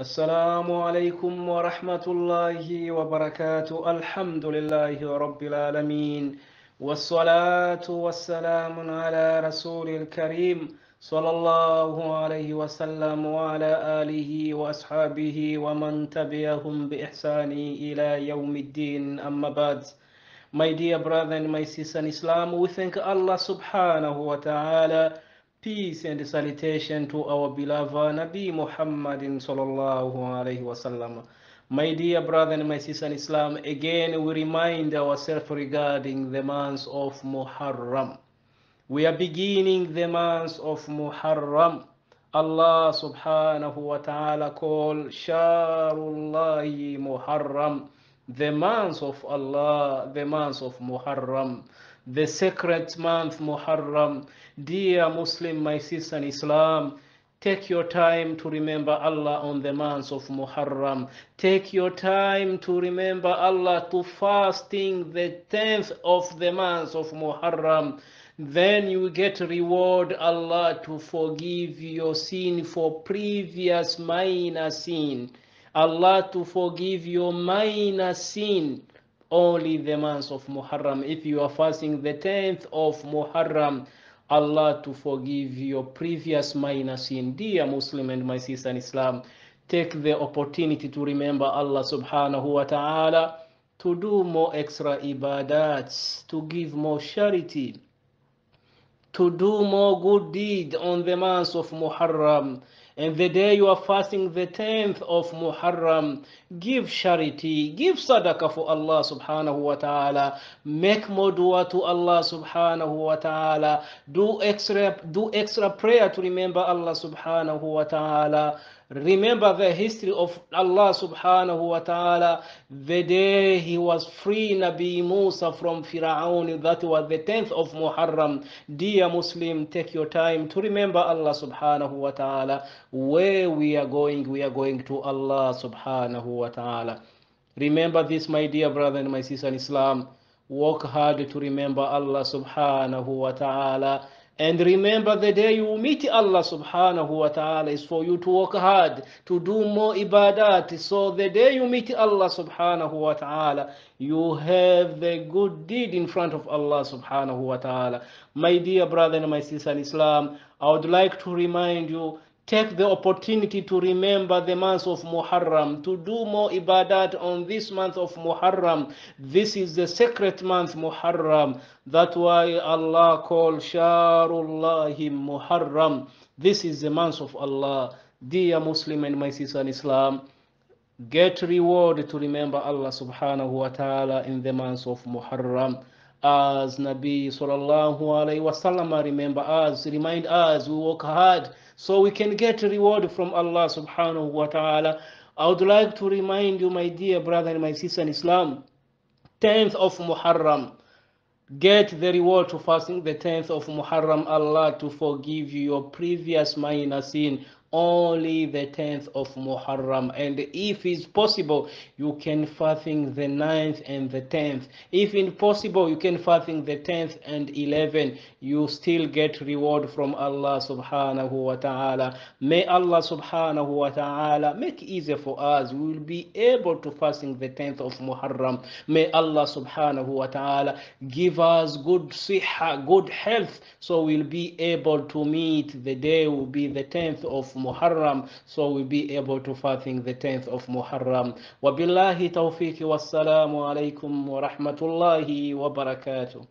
السلام عليكم ورحمة الله وبركاته الحمد لله رب العالمين والصلاة والسلام على رسول الكريم صلى الله عليه وسلم وعلى آله وأصحابه ومن تبعهم بإحسان إلى يوم الدين أما بعد My dear brother and my sister in Islam, we thank Allah subhanahu wa ta'ala Peace and salutation to our beloved Nabi Muhammad sallallahu alayhi wasallam. My dear brother and my sister in Islam, again we remind ourselves regarding the month of Muharram. We are beginning the month of Muharram. Allah subhanahu wa ta'ala called Sharullahi Muharram, the month of Allah, the month of Muharram the sacred month Muharram. Dear Muslim, my sister in Islam, Take your time to remember Allah on the months of Muharram. Take your time to remember Allah to fasting the 10th of the month of Muharram. Then you get reward Allah to forgive your sin for previous minor sin. Allah to forgive your minor sin only the month of Muharram. If you are fasting the 10th of Muharram, Allah to forgive your previous minor sin. Dear Muslim and my sister in Islam, take the opportunity to remember Allah subhanahu wa ta'ala, to do more extra ibadats, to give more charity, to do more good deed on the month of Muharram and the day you are fasting the 10th of Muharram, give charity, give sadaqah for Allah subhanahu wa ta'ala, make more dua to Allah subhanahu wa ta'ala, do extra, do extra prayer to remember Allah subhanahu wa ta'ala. Remember the history of Allah subhanahu wa ta'ala, the day He was freeing Nabi Musa from Fir'aun, that was the 10th of Muharram. Dear Muslim, take your time to remember Allah subhanahu wa ta'ala. Where we are going, we are going to Allah subhanahu wa ta'ala. Remember this, my dear brother and my sister in Islam. Work hard to remember Allah subhanahu wa ta'ala. And remember the day you meet Allah subhanahu wa ta'ala is for you to work hard, to do more ibadat. So the day you meet Allah subhanahu wa ta'ala, you have the good deed in front of Allah subhanahu wa ta'ala. My dear brother and my sister in Islam, I would like to remind you take the opportunity to remember the month of Muharram, to do more ibadat on this month of Muharram. This is the sacred month Muharram. That's why Allah calls Sharullahi Muharram. This is the month of Allah. Dear Muslim and my sister in Islam, get reward to remember Allah subhanahu wa ta'ala in the month of Muharram as Nabi sallallahu alaihi wasallam remember us, remind us, we work hard so we can get reward from Allah subhanahu wa ta'ala. I would like to remind you, my dear brother and my sister in Islam, 10th of Muharram. Get the reward to fasting the 10th of Muharram, Allah to forgive you your previous minor sin only the 10th of Muharram. And if it's possible, you can fasting the 9th and the 10th. If impossible, you can fasting the 10th and 11th. You still get reward from Allah subhanahu wa ta'ala. May Allah subhanahu wa ta'ala make easy for us. We will be able to fasting the 10th of Muharram. May Allah subhanahu wa ta'ala give us good siha, good health, so we'll be able to meet the day will be the 10th of Muharram so we'll be able to fasting the 10th of Muharram wabillahi tawfiqi wassalamu alaikum wa rahmatullahi wa barakatuh